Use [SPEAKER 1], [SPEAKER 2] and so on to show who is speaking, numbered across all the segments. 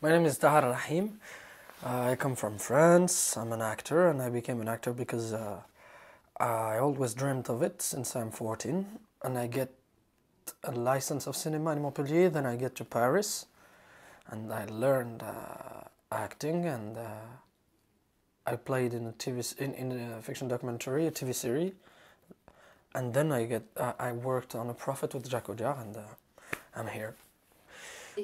[SPEAKER 1] My name is Tahar Rahim. Uh, I come from France. I'm an actor and I became an actor because uh, I always dreamed of it since I'm 14. And I get a license of cinema in Montpellier, then I get to Paris and I learned uh, acting and uh, I played in a TV in, in a fiction documentary, a TV series. And then I get uh, I worked on a prophet with Jacques Audiard and uh, I'm here.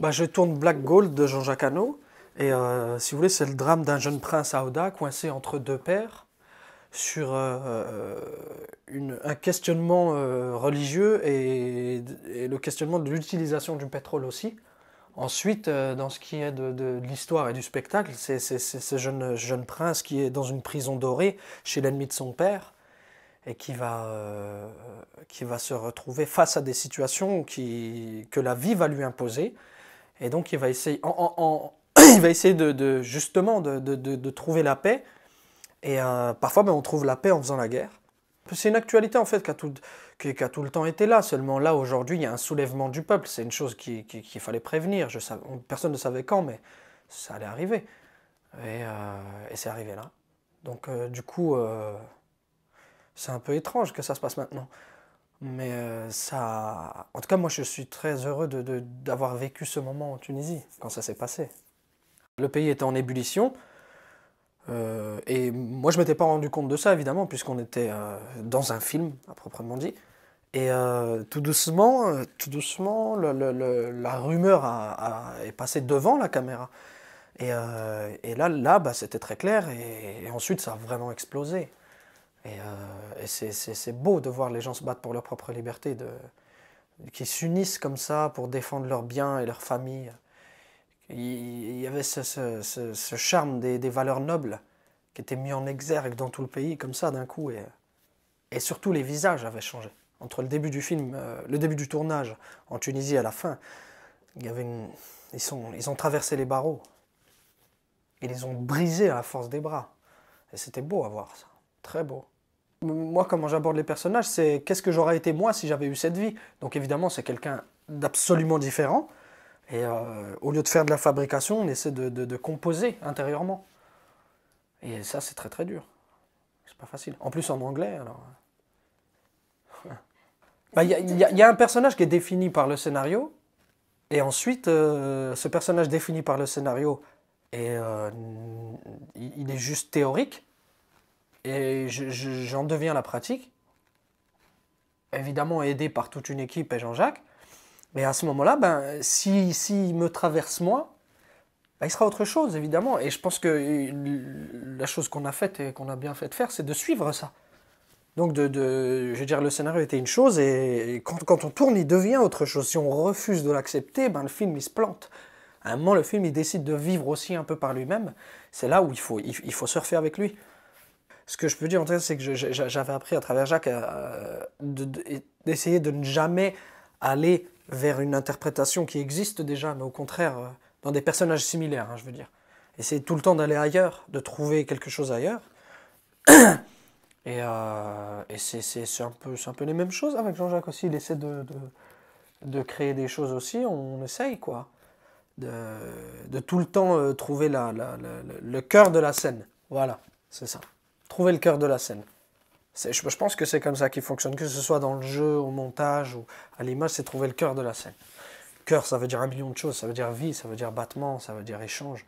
[SPEAKER 1] bah, Je tourne Black Gold de Jean-Jacques Hano. Et euh, si vous voulez, c'est le drame d'un jeune prince Oda, coincé entre deux pères sur euh, euh, un questionnement religieux et, le questionnement de l'utilisation du pétrole aussi. Ensuite, dans ce qui est de, l'histoire et du spectacle, c'est ce jeune, prince qui est dans une prison dorée chez l'ennemi de son père et qui va, se retrouver face à des situations que la vie va lui imposer et donc il va essayer, en, il va essayer de, justement de, trouver la paix. Et euh, parfois, ben, on trouve la paix en faisant la guerre. C'est une actualité en fait qui a, tout, qui, tout le temps été là. Seulement là, aujourd'hui, il y a un soulèvement du peuple. C'est une chose qu'il qui, fallait prévenir. personne ne savait quand, mais ça allait arriver. Et, euh, c'est arrivé là. Donc euh, du coup, c'est un peu étrange que ça se passe maintenant. Mais euh, ça. En tout cas, moi, je suis très heureux d'avoir de, vécu ce moment en Tunisie, quand ça s'est passé. Le pays était en ébullition. Euh, et moi, je ne m'étais pas rendu compte de ça, évidemment, puisqu'on était euh, dans un film, à proprement dit. Et tout doucement, tout doucement la rumeur est passée devant la caméra. Et, là, là bah, c'était très clair. et ensuite, ça a vraiment explosé. Et, euh, c'est beau de voir les gens se battre pour leur propre liberté, de, qui s'unissent comme ça pour défendre leurs biens et leurs familles. Il, y avait ce, ce, ce, charme des, des, valeurs nobles qui était mis en exergue dans tout le pays, comme ça d'un coup. Et, et surtout, les visages avaient changé. Entre le début du film, euh, le début du tournage en Tunisie à la fin, il avait ils, ils ont traversé les barreaux. Ils les ont brisés à la force des bras. Et c'était beau à voir ça. Très beau moi, comment j'aborde les personnages, c'est qu'est-ce que j'aurais été moi si j'avais eu cette vie. Donc évidemment, c'est quelqu'un d'absolument différent. Et euh, au lieu de faire de la fabrication, on essaie de, composer intérieurement. Et ça, c'est très très dur. C'est pas facile. En plus, en anglais, alors. Euh, bah, il y, a un personnage qui est défini par le scénario. Et ensuite, euh, ce personnage défini par le scénario, et, il est juste théorique. Et j'en deviens la pratique, évidemment aidé par toute une équipe et Jean-Jacques. Mais à ce moment-là, ben, si, si il me traverse moi, ben, il sera autre chose, évidemment. Et je pense que la chose qu'on a faite et qu'on a bien fait de faire, c'est de suivre ça. Donc, de, je veux dire, le scénario était une chose, et quand, quand on tourne, il devient autre chose. Si on refuse de l'accepter, ben, le film, il se plante. À un moment, le film, il décide de vivre aussi un peu par lui-même. C'est là où il faut, il, il faut surfer avec lui ce que je peux dire en c'est que j'avais appris à travers Jacques euh, d'essayer de, ne jamais aller vers une interprétation qui existe déjà, mais au contraire, euh, dans des personnages similaires, hein, je veux dire. Essayer tout le temps d'aller ailleurs, de trouver quelque chose ailleurs. Et, euh, c'est un, peu, un peu les mêmes choses avec Jean-Jacques aussi. Il essaie de, de, créer des choses aussi. On essaye, quoi. De, tout le temps trouver le cœur de la scène. Voilà, c'est ça trouver le cœur de la scène. Je, je, pense que c'est comme ça qu'il fonctionne, que ce soit dans le jeu, au montage ou à l'image, c'est trouver le cœur de la scène. Cœur, ça veut dire un million de choses, ça veut dire vie, ça veut dire battement, ça veut dire échange.